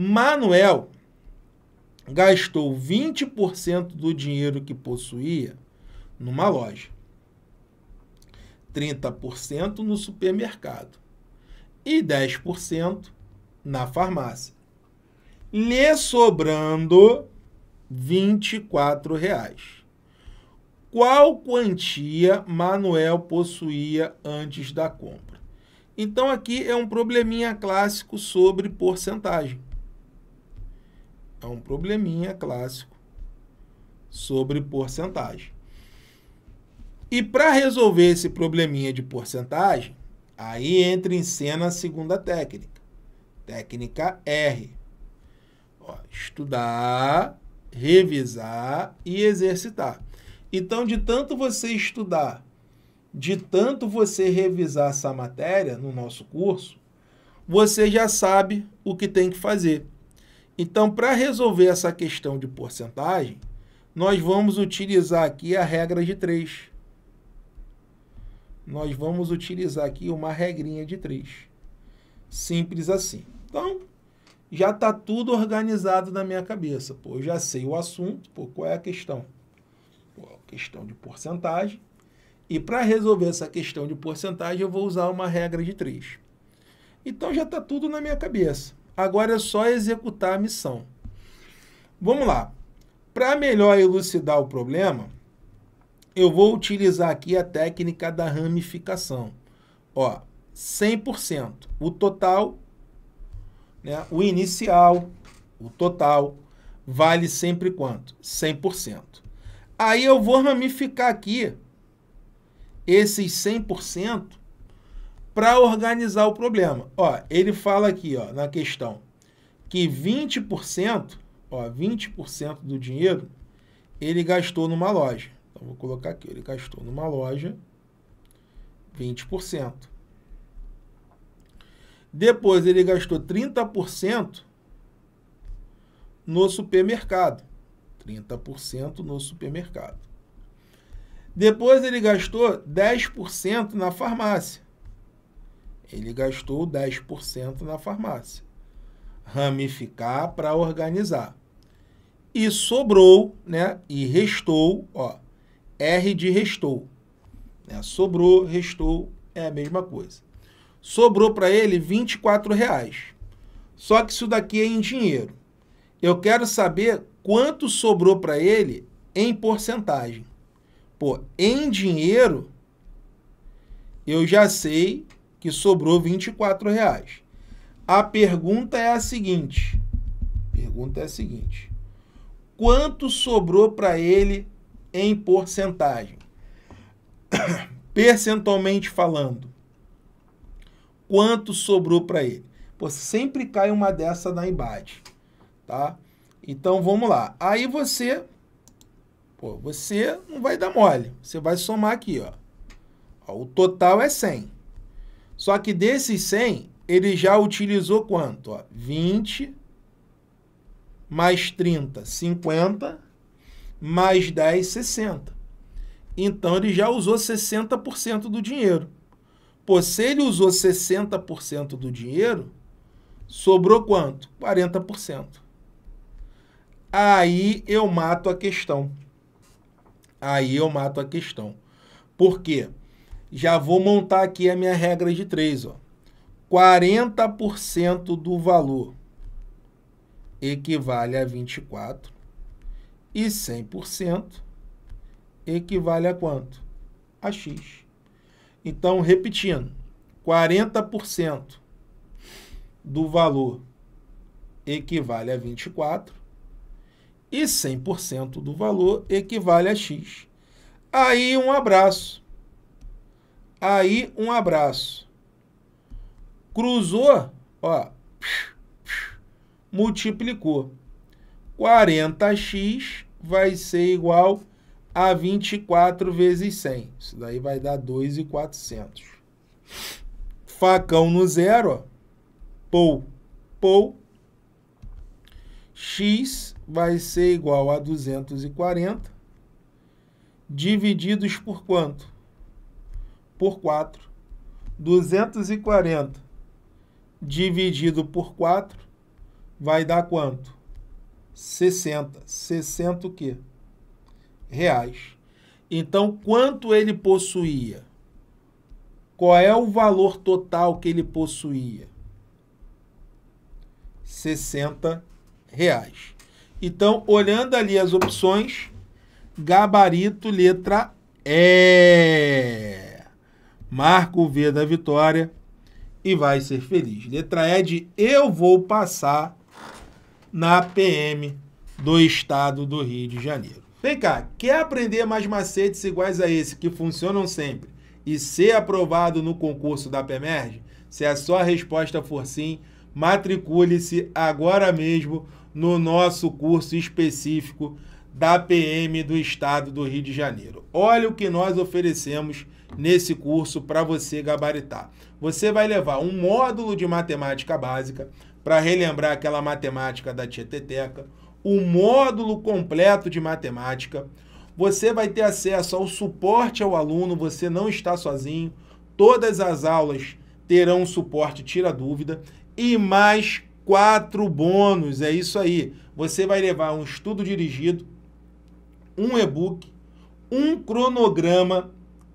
Manuel gastou 20% do dinheiro que possuía numa loja, 30% no supermercado e 10% na farmácia, lhe sobrando 24 reais. Qual quantia Manuel possuía antes da compra? Então aqui é um probleminha clássico sobre porcentagem. É um probleminha clássico sobre porcentagem. E para resolver esse probleminha de porcentagem, aí entra em cena a segunda técnica, técnica R. Ó, estudar, revisar e exercitar. Então, de tanto você estudar, de tanto você revisar essa matéria no nosso curso, você já sabe o que tem que fazer. Então, para resolver essa questão de porcentagem, nós vamos utilizar aqui a regra de 3. Nós vamos utilizar aqui uma regrinha de 3. Simples assim. Então, já está tudo organizado na minha cabeça. Pô, eu já sei o assunto, pô, qual é a questão? Pô, questão de porcentagem. E para resolver essa questão de porcentagem, eu vou usar uma regra de 3. Então já está tudo na minha cabeça. Agora é só executar a missão. Vamos lá. Para melhor elucidar o problema, eu vou utilizar aqui a técnica da ramificação. Ó, 100%. O total, né, o inicial, o total, vale sempre quanto? 100%. Aí eu vou ramificar aqui esses 100% para organizar o problema. Ó, ele fala aqui, ó, na questão que 20%, ó, 20% do dinheiro ele gastou numa loja. Então vou colocar aqui, ele gastou numa loja 20%. Depois ele gastou 30% no supermercado. 30% no supermercado. Depois ele gastou 10% na farmácia. Ele gastou 10% na farmácia. Ramificar para organizar. E sobrou, né? E restou, ó. R de restou. Né? Sobrou, restou, é a mesma coisa. Sobrou para ele 24 reais. Só que isso daqui é em dinheiro. Eu quero saber quanto sobrou para ele em porcentagem. Pô, em dinheiro, eu já sei que sobrou 24 reais. A pergunta é a seguinte: pergunta é a seguinte: quanto sobrou para ele em porcentagem? Percentualmente falando, quanto sobrou para ele? Pô, sempre cai uma dessa na embate, tá? Então vamos lá. Aí você, pô, você não vai dar mole. Você vai somar aqui, ó. ó o total é 100. Só que desses 100, ele já utilizou quanto? Ó, 20 mais 30, 50, mais 10, 60. Então ele já usou 60% do dinheiro. Pô, se ele usou 60% do dinheiro, sobrou quanto? 40%. Aí eu mato a questão. Aí eu mato a questão. Por quê? Porque já vou montar aqui a minha regra de 3, ó. 40% do valor equivale a 24 e 100% equivale a quanto? A x. Então, repetindo, 40% do valor equivale a 24 e 100% do valor equivale a x. Aí um abraço. Aí, um abraço. Cruzou, ó, multiplicou. 40x vai ser igual a 24 vezes 100. Isso daí vai dar 2,400. Facão no zero, ó. Pou, pou. X vai ser igual a 240 divididos por quanto? por 4. 240 dividido por 4 vai dar quanto? 60. 60 o quê? Reais. Então, quanto ele possuía? Qual é o valor total que ele possuía? 60 reais. Então, olhando ali as opções, gabarito letra E marca o V da vitória e vai ser feliz. Letra E de eu vou passar na PM do estado do Rio de Janeiro. Vem cá, quer aprender mais macetes iguais a esse que funcionam sempre e ser aprovado no concurso da PEMERG? Se a sua resposta for sim, matricule-se agora mesmo no nosso curso específico da PM do Estado do Rio de Janeiro. Olha o que nós oferecemos nesse curso para você gabaritar. Você vai levar um módulo de matemática básica para relembrar aquela matemática da Tieteteca, o módulo completo de matemática. Você vai ter acesso ao suporte ao aluno, você não está sozinho. Todas as aulas terão suporte tira dúvida e mais quatro bônus. É isso aí. Você vai levar um estudo dirigido, um e-book, um cronograma